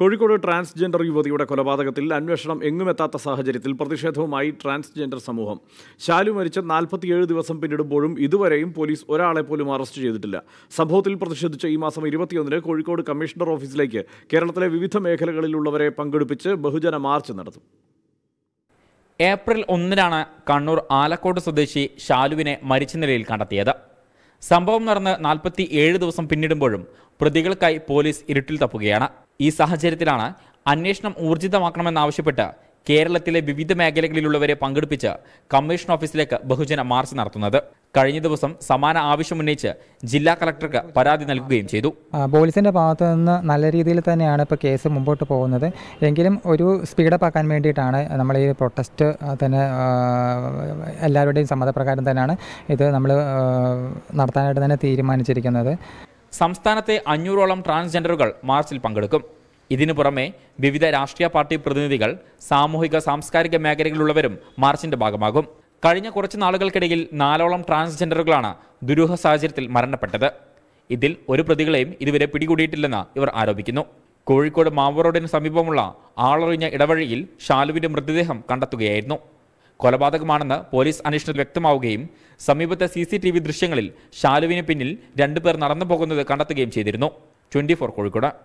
Kozhikode transgender യുവതിയുടെ കൊലപാതകത്തിൽ അന്വേഷണം എങ്ങുമെത്താത്ത സാഹചര്യത്തിൽ പ്രതിഷേധവുമായി ട്രാൻസ്ജെൻഡർ സമൂഹം ശാലു മരിച്ച് നാൽപ്പത്തിയേഴ് ദിവസം പിന്നിടുമ്പോഴും ഇതുവരെയും പോലീസ് ഒരാളെ പോലും അറസ്റ്റ് ചെയ്തിട്ടില്ല സംഭവത്തിൽ പ്രതിഷേധിച്ച് ഈ മാസം ഇരുപത്തിയൊന്നിന് കോഴിക്കോട് കമ്മീഷണർ ഓഫീസിലേക്ക് കേരളത്തിലെ വിവിധ മേഖലകളിലുള്ളവരെ പങ്കെടുപ്പിച്ച് ബഹുജന മാർച്ച് നടത്തും ഏപ്രിൽ ഒന്നിനാണ് കണ്ണൂർ ആലക്കോട് സ്വദേശി ഷാലുവിനെ മരിച്ച നിലയിൽ കണ്ടെത്തിയത് സംഭവം നടന്ന് നാൽപ്പത്തി ദിവസം പിന്നിടുമ്പോഴും പ്രതികൾക്കായി പോലീസ് ഇരുട്ടിൽ തപ്പുകയാണ് ഈ സാഹചര്യത്തിലാണ് അന്വേഷണം ഊർജിതമാക്കണമെന്നാവശ്യപ്പെട്ട് കേരളത്തിലെ വിവിധ മേഖലകളിലുള്ളവരെ പങ്കെടുപ്പിച്ച് കമ്മീഷൻ ഓഫീസിലേക്ക് ബഹുജന മാർച്ച് നടത്തുന്നത് കഴിഞ്ഞ ദിവസം സമാന ആവശ്യമുന്നയിച്ച് ജില്ലാ കളക്ടർക്ക് പരാതി നൽകുകയും ചെയ്തു പോലീസിന്റെ ഭാഗത്തു നിന്ന് നല്ല രീതിയിൽ തന്നെയാണ് ഇപ്പോൾ കേസ് മുമ്പോട്ട് പോകുന്നത് എങ്കിലും ഒരു സ്പീഡപ്പ് ആക്കാൻ വേണ്ടിയിട്ടാണ് നമ്മൾ ഈ പ്രൊട്ടസ്റ്റ് തന്നെ എല്ലാവരുടെയും സമ്മതപ്രകാരം തന്നെയാണ് ഇത് നമ്മൾ നടത്താനായിട്ട് തന്നെ തീരുമാനിച്ചിരിക്കുന്നത് സംസ്ഥാനത്തെ അഞ്ഞൂറോളം ട്രാൻസ്ജെൻഡറുകൾ മാർച്ചിൽ പങ്കെടുക്കും ഇതിനു പുറമെ വിവിധ രാഷ്ട്രീയ പാർട്ടി പ്രതിനിധികൾ സാമൂഹിക സാംസ്കാരിക മേഖലകളിലുള്ളവരും മാർച്ചിന്റെ ഭാഗമാകും കഴിഞ്ഞ കുറച്ച് നാളുകൾക്കിടയിൽ നാലോളം ട്രാൻസ്ജെൻഡറുകളാണ് ദുരൂഹ സാഹചര്യത്തിൽ മരണപ്പെട്ടത് ഇതിൽ ഒരു പ്രതികളെയും ഇതുവരെ പിടികൂടിയിട്ടില്ലെന്ന് ഇവർ ആരോപിക്കുന്നു കോഴിക്കോട് മാവൂർ റോഡിന് സമീപമുള്ള ആളൊഴിഞ്ഞ ഇടവഴിയിൽ ഷാലുവിന്റെ മൃതദേഹം കണ്ടെത്തുകയായിരുന്നു കൊലപാതകമാണെന്ന് പോലീസ് അന്വേഷണത്തിൽ വ്യക്തമാവുകയും സമീപത്തെ സി സി ടി വി ദൃശ്യങ്ങളിൽ ഷാലുവിന് പിന്നിൽ രണ്ടുപേർ നടന്നു പോകുന്നത് കണ്ടെത്തുകയും ചെയ്തിരുന്നു ട്വന്റി ഫോർ കോഴിക്കോട്